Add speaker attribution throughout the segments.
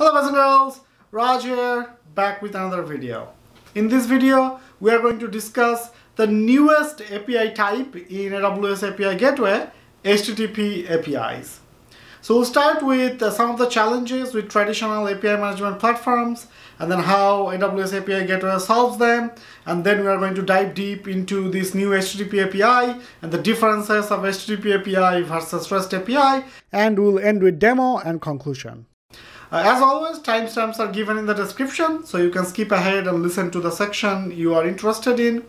Speaker 1: Hello boys and girls, Raj here, back with another video. In this video, we are going to discuss the newest API type in AWS API Gateway, HTTP APIs. So we'll start with some of the challenges with traditional API management platforms and then how AWS API Gateway solves them. And then we are going to dive deep into this new HTTP API and the differences of HTTP API versus REST API. And we'll end with demo and conclusion. Uh, as always, timestamps are given in the description, so you can skip ahead and listen to the section you are interested in.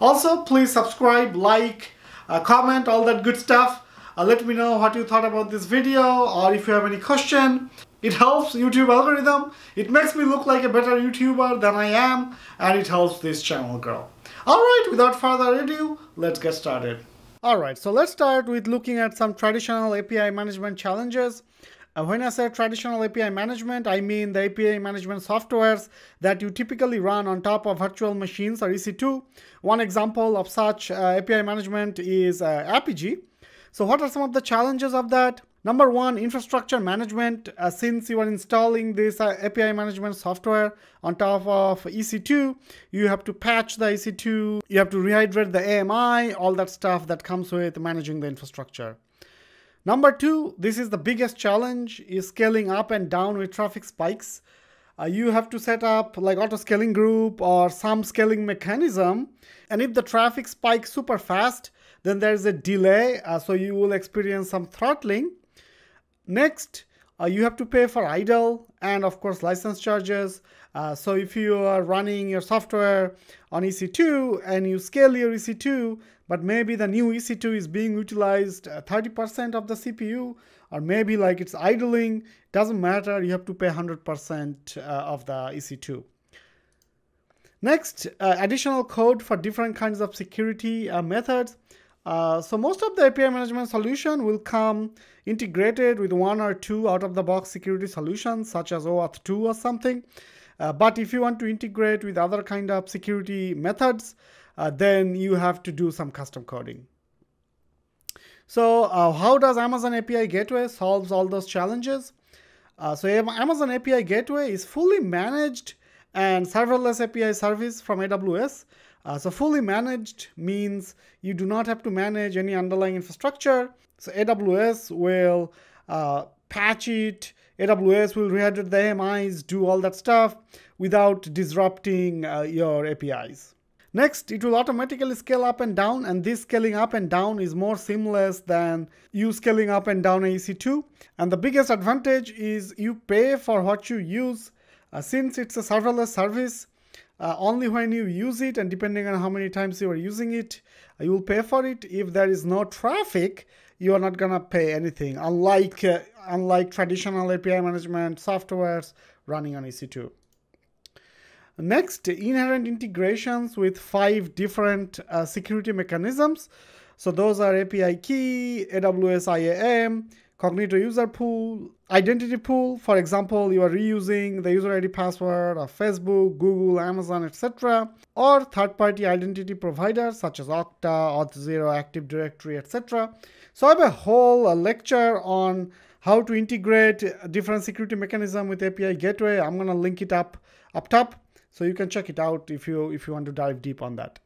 Speaker 1: Also, please subscribe, like, uh, comment, all that good stuff. Uh, let me know what you thought about this video or if you have any question. It helps YouTube algorithm, it makes me look like a better YouTuber than I am, and it helps this channel grow. Alright, without further ado, let's get started. Alright, so let's start with looking at some traditional API management challenges. Uh, when I say traditional API management, I mean the API management softwares that you typically run on top of virtual machines or EC2. One example of such uh, API management is uh, Apigee. So what are some of the challenges of that? Number one, infrastructure management. Uh, since you are installing this uh, API management software on top of EC2, you have to patch the EC2, you have to rehydrate the AMI, all that stuff that comes with managing the infrastructure. Number two, this is the biggest challenge, is scaling up and down with traffic spikes. Uh, you have to set up like auto scaling group or some scaling mechanism. And if the traffic spikes super fast, then there's a delay. Uh, so you will experience some throttling. Next, uh, you have to pay for idle and of course license charges. Uh, so if you are running your software on EC2 and you scale your EC2, but maybe the new EC2 is being utilized 30% uh, of the CPU, or maybe like it's idling, doesn't matter, you have to pay 100% uh, of the EC2. Next, uh, additional code for different kinds of security uh, methods. Uh, so most of the API management solution will come integrated with one or two out-of-the-box security solutions, such as OAuth 2 or something. Uh, but if you want to integrate with other kind of security methods, uh, then you have to do some custom coding. So uh, how does Amazon API Gateway solves all those challenges? Uh, so Amazon API Gateway is fully managed and serverless API service from AWS uh, so fully managed means you do not have to manage any underlying infrastructure. So AWS will uh, patch it, AWS will rehydrate the AMIs, do all that stuff without disrupting uh, your APIs. Next, it will automatically scale up and down, and this scaling up and down is more seamless than you scaling up and down EC2. And the biggest advantage is you pay for what you use. Uh, since it's a serverless service, uh, only when you use it and depending on how many times you are using it uh, you will pay for it if there is no traffic you are not gonna pay anything unlike uh, unlike traditional api management softwares running on ec2 next inherent integrations with five different uh, security mechanisms so those are api key aws iam Cognito user pool, identity pool. For example, you are reusing the user ID password of Facebook, Google, Amazon, etc. Or third-party identity providers such as Okta, Auth0, Active Directory, etc. So I have a whole lecture on how to integrate different security mechanism with API Gateway. I'm gonna link it up up top so you can check it out if you if you want to dive deep on that.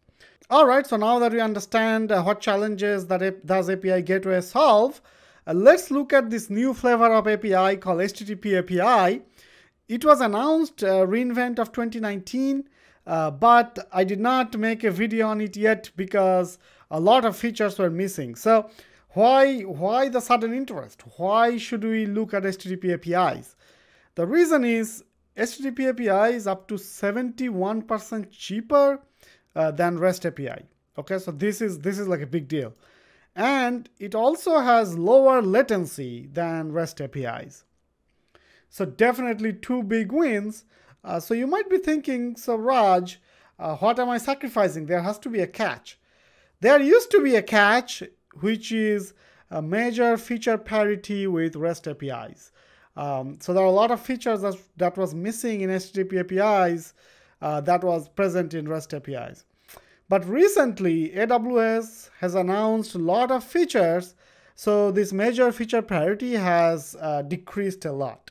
Speaker 1: All right, so now that we understand uh, what challenges that does API Gateway solve, uh, let's look at this new flavor of API called HTTP API. It was announced uh, reInvent of 2019, uh, but I did not make a video on it yet because a lot of features were missing. So why, why the sudden interest? Why should we look at HTTP APIs? The reason is HTTP API is up to 71% cheaper uh, than REST API. Okay, so this is this is like a big deal and it also has lower latency than REST APIs. So definitely two big wins. Uh, so you might be thinking, so Raj, uh, what am I sacrificing? There has to be a catch. There used to be a catch, which is a major feature parity with REST APIs. Um, so there are a lot of features that, that was missing in HTTP APIs uh, that was present in REST APIs. But recently, AWS has announced a lot of features. So this major feature priority has uh, decreased a lot.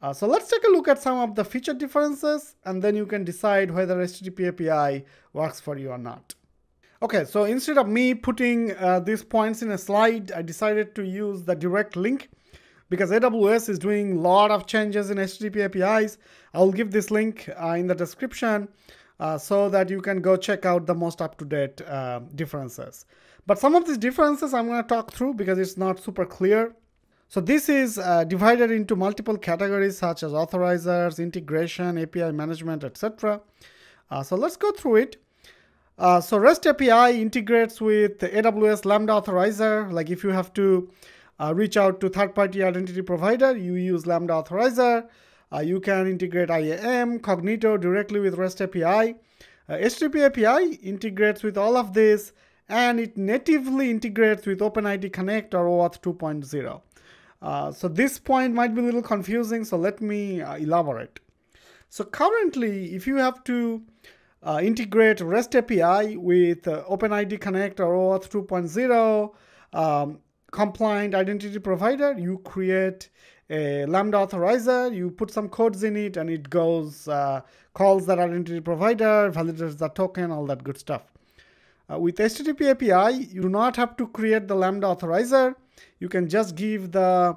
Speaker 1: Uh, so let's take a look at some of the feature differences, and then you can decide whether HTTP API works for you or not. Okay, so instead of me putting uh, these points in a slide, I decided to use the direct link because AWS is doing a lot of changes in HTTP APIs. I'll give this link uh, in the description. Uh, so that you can go check out the most up-to-date uh, differences. But some of these differences I'm going to talk through because it's not super clear. So this is uh, divided into multiple categories such as authorizers, integration, API management, etc. Uh, so let's go through it. Uh, so REST API integrates with AWS Lambda Authorizer. Like if you have to reach out to third-party identity provider, you use Lambda Authorizer. Uh, you can integrate IAM, Cognito directly with REST API. HTTP uh, API integrates with all of this and it natively integrates with OpenID Connect or OAuth 2.0. Uh, so this point might be a little confusing, so let me uh, elaborate. So currently, if you have to uh, integrate REST API with uh, OpenID Connect or OAuth 2.0 um, compliant identity provider, you create a Lambda authorizer, you put some codes in it, and it goes uh, calls that identity provider, validates the token, all that good stuff. Uh, with HTTP API, you do not have to create the Lambda authorizer. You can just give the uh,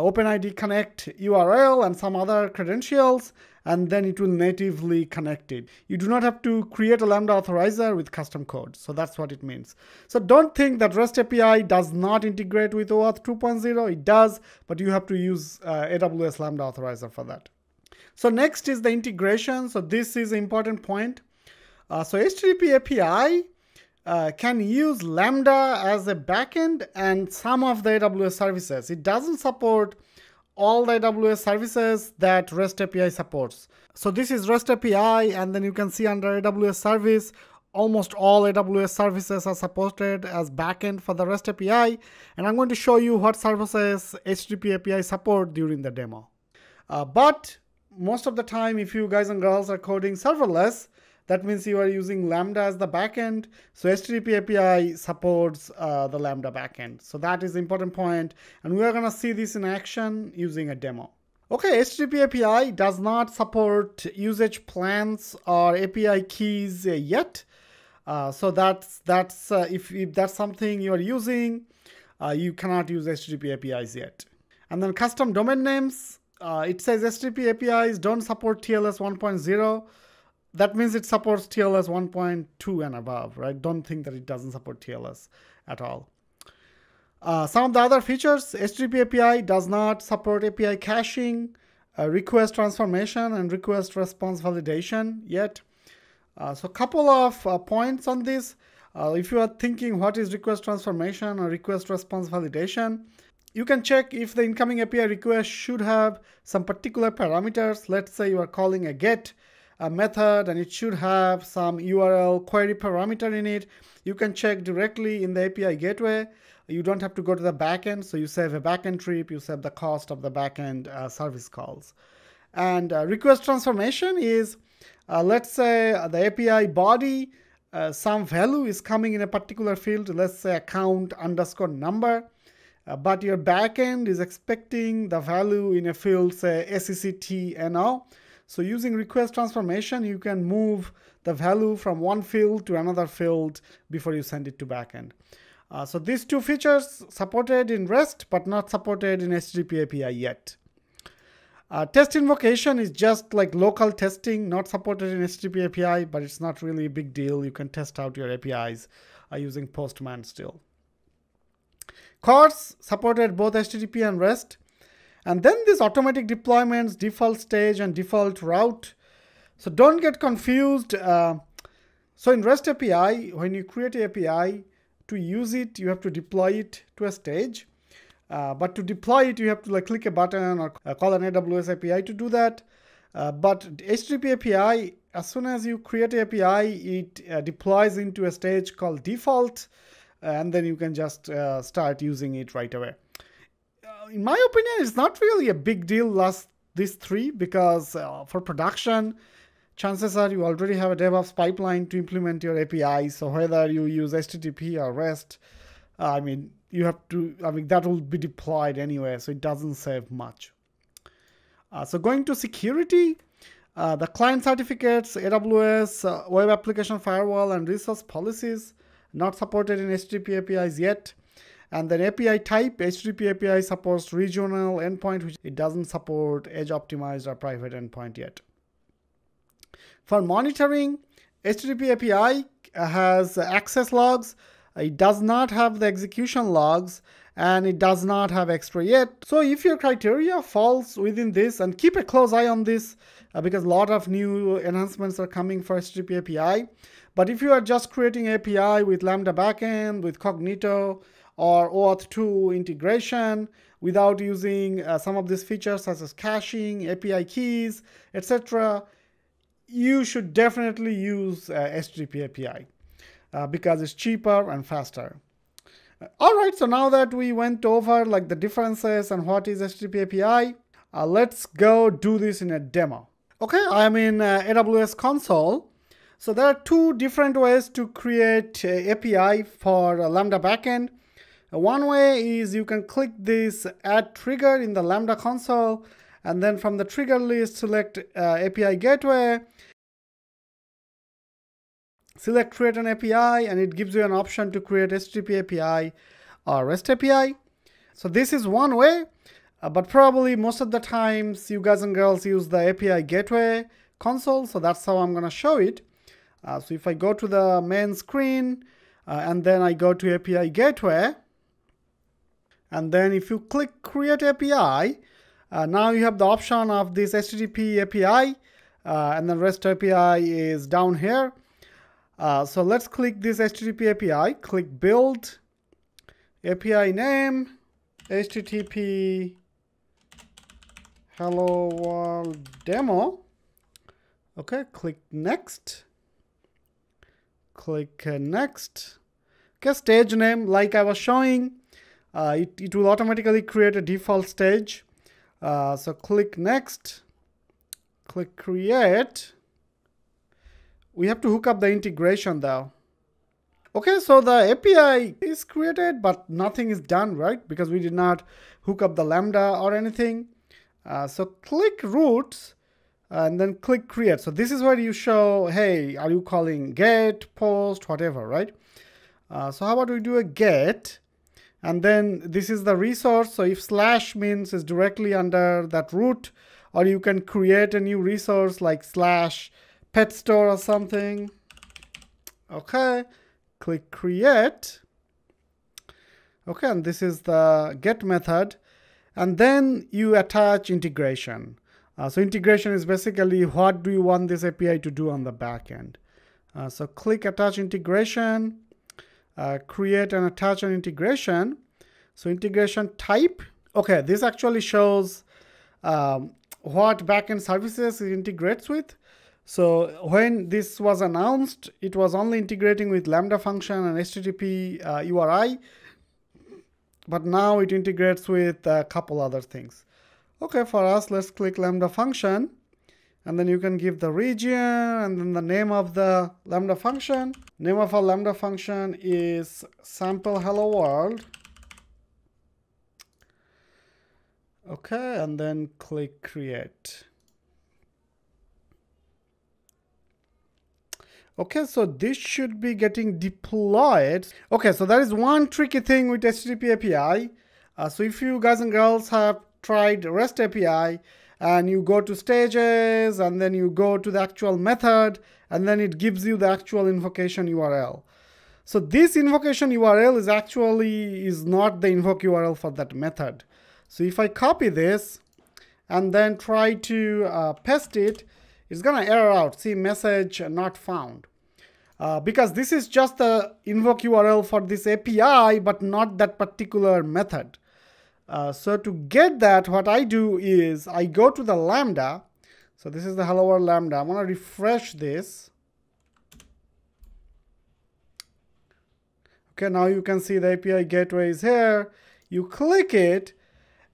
Speaker 1: OpenID Connect URL and some other credentials, and then it will natively connect it. You do not have to create a Lambda authorizer with custom code. So that's what it means. So don't think that REST API does not integrate with OAuth 2.0. It does, but you have to use uh, AWS Lambda authorizer for that. So next is the integration. So this is an important point. Uh, so HTTP API uh, can use Lambda as a backend and some of the AWS services. It doesn't support all the AWS services that REST API supports. So this is REST API, and then you can see under AWS service, almost all AWS services are supported as backend for the REST API. And I'm going to show you what services HTTP API support during the demo. Uh, but most of the time, if you guys and girls are coding serverless, that means you are using Lambda as the backend. So HTTP API supports uh, the Lambda backend. So that is important And we are going to see this in action using a demo. Okay, HTTP API does not support usage plans or API keys yet. Uh, so that's that's uh, if, if that's something you are using, uh, you cannot use HTTP APIs yet. And then custom domain names. Uh, it says HTTP APIs don't support TLS 1.0 that means it supports TLS 1.2 and above, right? Don't think that it doesn't support TLS at all. Uh, some of the other features, HTTP API does not support API caching, uh, request transformation, and request response validation yet. Uh, so a couple of uh, points on this. Uh, if you are thinking what is request transformation or request response validation, you can check if the incoming API request should have some particular parameters. Let's say you are calling a GET a method and it should have some URL query parameter in it. You can check directly in the API gateway. You don't have to go to the backend, so you save a backend trip, you save the cost of the backend uh, service calls. And uh, request transformation is, uh, let's say the API body, uh, some value is coming in a particular field, let's say account underscore number, uh, but your backend is expecting the value in a field, say SECTNO. So using request transformation, you can move the value from one field to another field before you send it to backend. Uh, so these two features supported in REST, but not supported in HTTP API yet. Uh, test invocation is just like local testing, not supported in HTTP API, but it's not really a big deal. You can test out your APIs uh, using Postman still. CORS supported both HTTP and REST. And then this automatic deployments, default stage and default route. So don't get confused. Uh, so in REST API, when you create API, to use it, you have to deploy it to a stage. Uh, but to deploy it, you have to like click a button or call an AWS API to do that. Uh, but HTTP API, as soon as you create API, it uh, deploys into a stage called default, and then you can just uh, start using it right away in my opinion, it's not really a big deal last these three because uh, for production, chances are you already have a DevOps pipeline to implement your API. So whether you use HTTP or REST, I mean, you have to, I mean, that will be deployed anyway, so it doesn't save much. Uh, so going to security, uh, the client certificates, AWS, uh, web application firewall, and resource policies not supported in HTTP APIs yet and then API type, HTTP API supports regional endpoint, which it doesn't support edge optimized or private endpoint yet. For monitoring, HTTP API has access logs. It does not have the execution logs and it does not have extra yet. So if your criteria falls within this and keep a close eye on this uh, because a lot of new enhancements are coming for HTTP API. But if you are just creating API with Lambda backend, with Cognito, or OAuth 2 integration without using uh, some of these features such as caching, API keys, etc., you should definitely use uh, HTTP API uh, because it's cheaper and faster. Uh, all right, so now that we went over like the differences and what is HTTP API, uh, let's go do this in a demo. Okay, I'm in uh, AWS console. So there are two different ways to create API for Lambda backend. One way is you can click this add trigger in the Lambda console and then from the trigger list select uh, API gateway. Select create an API and it gives you an option to create HTTP API or REST API. So this is one way, uh, but probably most of the times you guys and girls use the API gateway console. So that's how I'm gonna show it. Uh, so if I go to the main screen uh, and then I go to API gateway, and then if you click create API uh, now you have the option of this HTTP API uh, and the REST API is down here uh, so let's click this HTTP API click build API name HTTP hello world demo okay click next click uh, next okay stage name like I was showing uh, it, it will automatically create a default stage. Uh, so click next, click create. We have to hook up the integration though. Okay, so the API is created, but nothing is done, right? Because we did not hook up the Lambda or anything. Uh, so click routes uh, and then click create. So this is where you show, hey, are you calling get, post, whatever, right? Uh, so how about we do a get? And then this is the resource. So if slash means is directly under that root, or you can create a new resource like slash pet store or something. Okay, click create. Okay, and this is the get method. And then you attach integration. Uh, so integration is basically what do you want this API to do on the back end. Uh, so click attach integration uh, create and attach an integration. So integration type, okay, this actually shows um, what backend services it integrates with. So when this was announced, it was only integrating with Lambda function and HTTP uh, URI, but now it integrates with a couple other things. Okay, for us, let's click Lambda function and then you can give the region and then the name of the lambda function name of our lambda function is sample hello world okay and then click create Okay, so this should be getting deployed. Okay, so that is one tricky thing with HTTP API. Uh, so if you guys and girls have tried REST API, and you go to stages and then you go to the actual method and then it gives you the actual invocation URL. So this invocation URL is actually is not the invoke URL for that method. So if I copy this and then try to uh, paste it, it's gonna error out, see message not found. Uh, because this is just the invoke URL for this API, but not that particular method. Uh, so to get that, what I do is I go to the lambda. So this is the hello world lambda. I'm going to refresh this. Okay, now you can see the API gateway is here. You click it,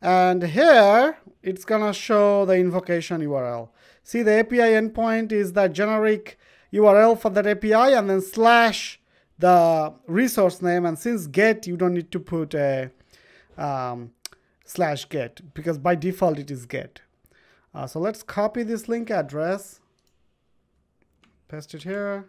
Speaker 1: and here it's going to show the invocation URL. See, the API endpoint is the generic URL for that API and then slash the resource name. And since get, you don't need to put a um, slash get because by default it is get. Uh, so let's copy this link address, paste it here.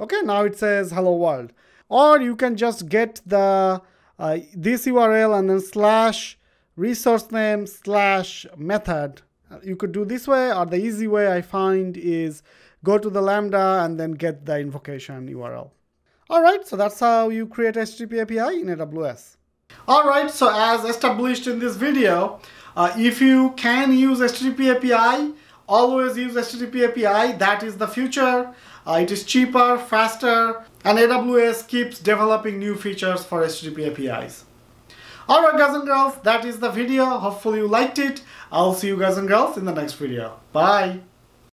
Speaker 1: Okay, now it says hello world. Or you can just get the uh, this URL and then slash resource name slash method. Uh, you could do this way or the easy way I find is go to the Lambda and then get the invocation URL. All right, so that's how you create HTTP API in AWS. All right, so as established in this video, uh, if you can use HTTP API, always use HTTP API. That is the future. Uh, it is cheaper, faster, and AWS keeps developing new features for HTTP APIs. Alright guys and girls, that is the video. Hopefully you liked it. I'll see you guys and girls in the next video. Bye!